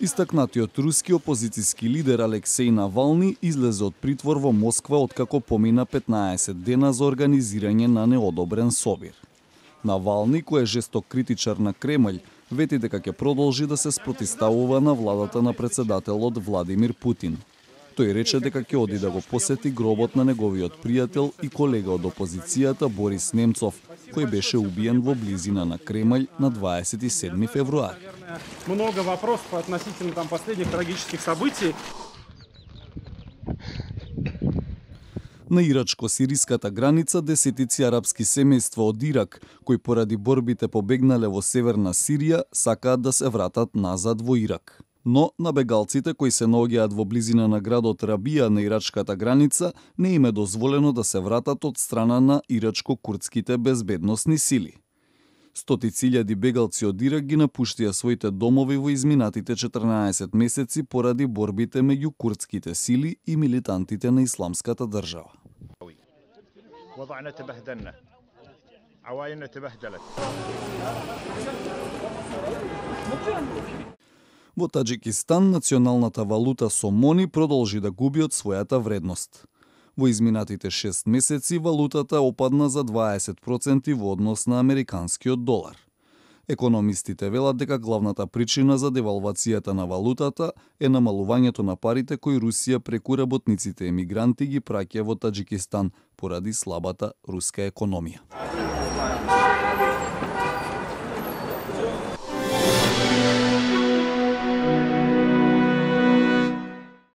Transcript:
Истакнатиот руски опозициски лидер Алексеј Навални излезе од притвор во Москва откако помина 15 дена за организирање на неодобрен собир. Навални, кој е жесток критичар на Кремљ, вети дека ќе продолжи да се спротиставува на владата на председателот Владимир Путин. Тој рече дека ќе оди да го посети гробот на неговиот пријател и колега од опозицијата Борис Немцов, кој беше убиен во близина на Кремљ на 27 февруари. Много по относительно там последних трагических событий. На ирачко-сириската граница десетици арапски семејства од Ирак, кои поради борбите побегнале во северна Сирија, сакаат да се вратат назад во Ирак но на бегалците кои се наоѓаат во близина на градот Рабија на ирачката граница не им е дозволено да се вратат од страна на ирачко-курдските безбедносни сили. Стотици илјади бегалци од Ирак ги напуштија своите домови во изминатите 14 месеци поради борбите меѓу курдските сили и милитантите на исламската држава. وضعنا تبهدلنا عوائلنا تبهدلت Во Таджикистан националната валута со мони продолжи да губи од својата вредност. Во изминатите 6 месеци валутата опадна за 20% во однос на американскиот долар. Економистите велат дека главната причина за девалвацијата на валутата е намалувањето на парите кои Русија преку работниците емигранти ги праќа во Таджикистан поради слабата руска економија.